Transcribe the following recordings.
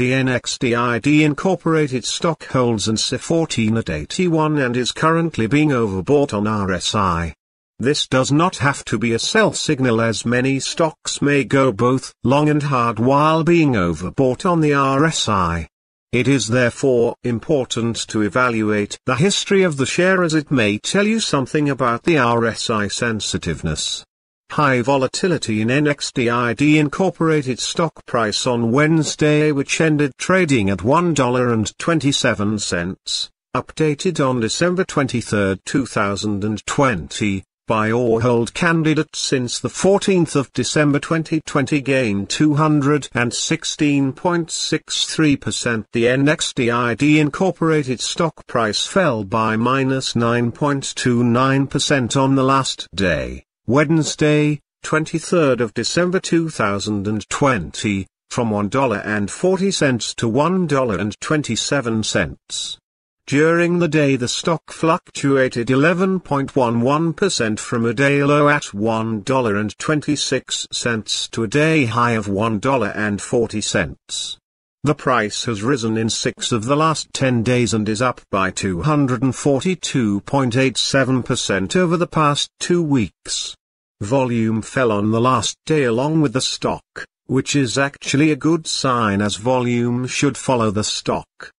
The NXDID Incorporated stock holds an C14 at 81 and is currently being overbought on RSI. This does not have to be a sell signal as many stocks may go both long and hard while being overbought on the RSI. It is therefore important to evaluate the history of the share as it may tell you something about the RSI sensitiveness high volatility in NXDID Incorporated stock price on Wednesday which ended trading at $1.27, updated on December 23, 2020, By or hold candidate since the 14th of December 2020 gained 216.63%. The NXDID Incorporated stock price fell by minus 9.29% on the last day. Wednesday, 23rd of December 2020, from $1.40 to $1.27. During the day the stock fluctuated 11.11% from a day low at $1.26 to a day high of $1.40. The price has risen in six of the last 10 days and is up by 242.87% over the past two weeks. Volume fell on the last day along with the stock, which is actually a good sign as volume should follow the stock.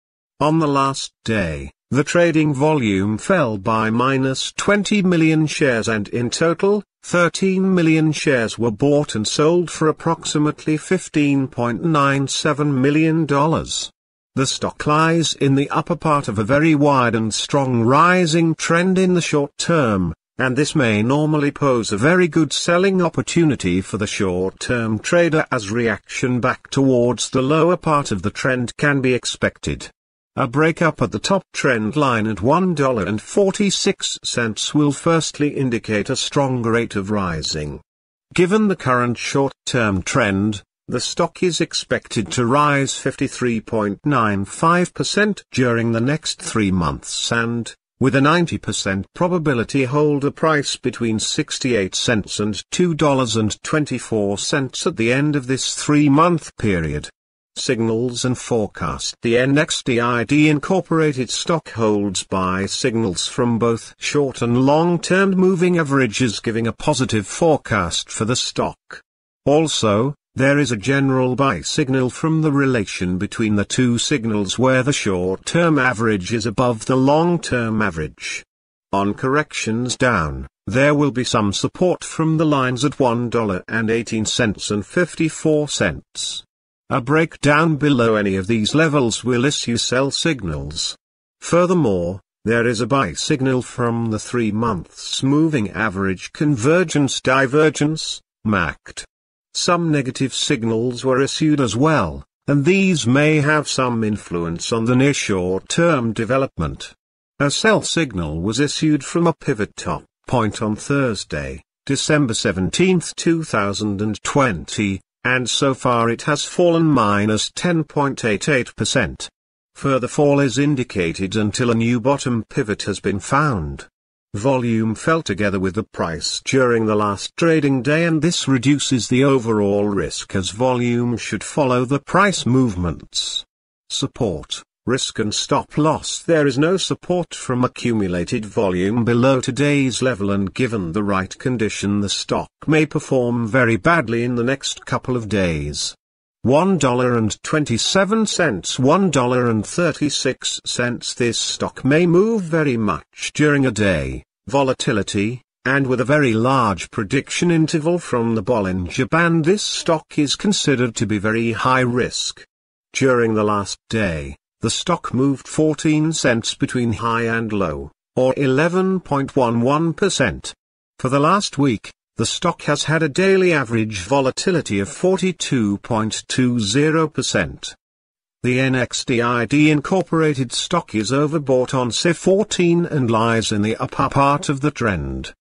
On the last day, the trading volume fell by minus 20 million shares and in total, 13 million shares were bought and sold for approximately $15.97 million. The stock lies in the upper part of a very wide and strong rising trend in the short term, and this may normally pose a very good selling opportunity for the short-term trader as reaction back towards the lower part of the trend can be expected. A breakup at the top trend line at $1.46 will firstly indicate a strong rate of rising. Given the current short-term trend, the stock is expected to rise 53.95% during the next three months and, with a 90% probability hold a price between 68 cents and $2.24 at the end of this three-month period signals and forecast. The NXDID Incorporated stock holds buy signals from both short and long-term moving averages giving a positive forecast for the stock. Also, there is a general buy signal from the relation between the two signals where the short-term average is above the long-term average. On corrections down, there will be some support from the lines at $1.18 and 54 cents. A breakdown below any of these levels will issue sell signals. Furthermore, there is a buy signal from the three months moving average convergence divergence, MACD. Some negative signals were issued as well, and these may have some influence on the near short-term development. A sell signal was issued from a pivot top point on Thursday, December 17, 2020, and so far it has fallen minus 10.88%. Further fall is indicated until a new bottom pivot has been found. Volume fell together with the price during the last trading day and this reduces the overall risk as volume should follow the price movements. Support risk and stop loss there is no support from accumulated volume below today's level and given the right condition the stock may perform very badly in the next couple of days. $1.27 $1.36 This stock may move very much during a day, volatility, and with a very large prediction interval from the Bollinger Band this stock is considered to be very high risk. During the last day, the stock moved 14 cents between high and low, or 11.11%. For the last week, the stock has had a daily average volatility of 42.20%. The NXDID Incorporated stock is overbought on c 14 and lies in the upper part of the trend.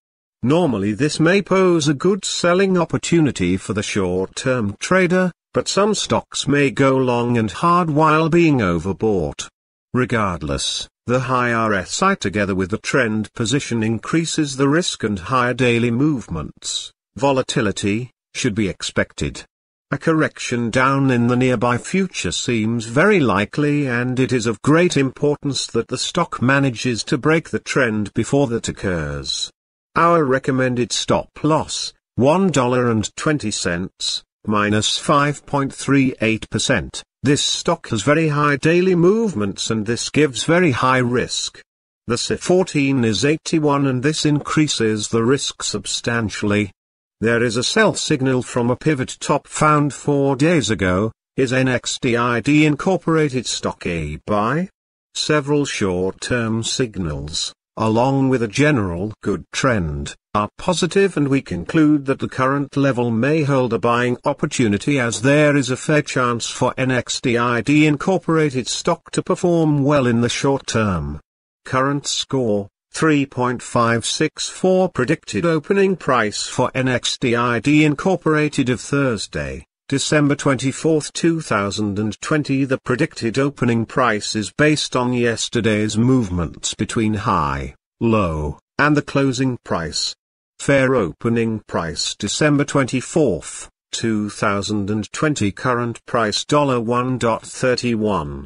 Normally this may pose a good selling opportunity for the short-term trader, but some stocks may go long and hard while being overbought. Regardless, the high RSI together with the trend position increases the risk and higher daily movements, volatility, should be expected. A correction down in the nearby future seems very likely and it is of great importance that the stock manages to break the trend before that occurs. Our recommended stop loss, $1.20, minus 5.38%. This stock has very high daily movements and this gives very high risk. The C14 is 81 and this increases the risk substantially. There is a sell signal from a pivot top found 4 days ago, is NXDID Incorporated stock a buy? Several short-term signals along with a general good trend, are positive and we conclude that the current level may hold a buying opportunity as there is a fair chance for NXDID Incorporated stock to perform well in the short term. Current score 3.564 predicted opening price for NXDID Incorporated of Thursday. December 24, 2020 The predicted opening price is based on yesterday's movements between high, low, and the closing price. Fair opening price December 24, 2020 Current price $1.31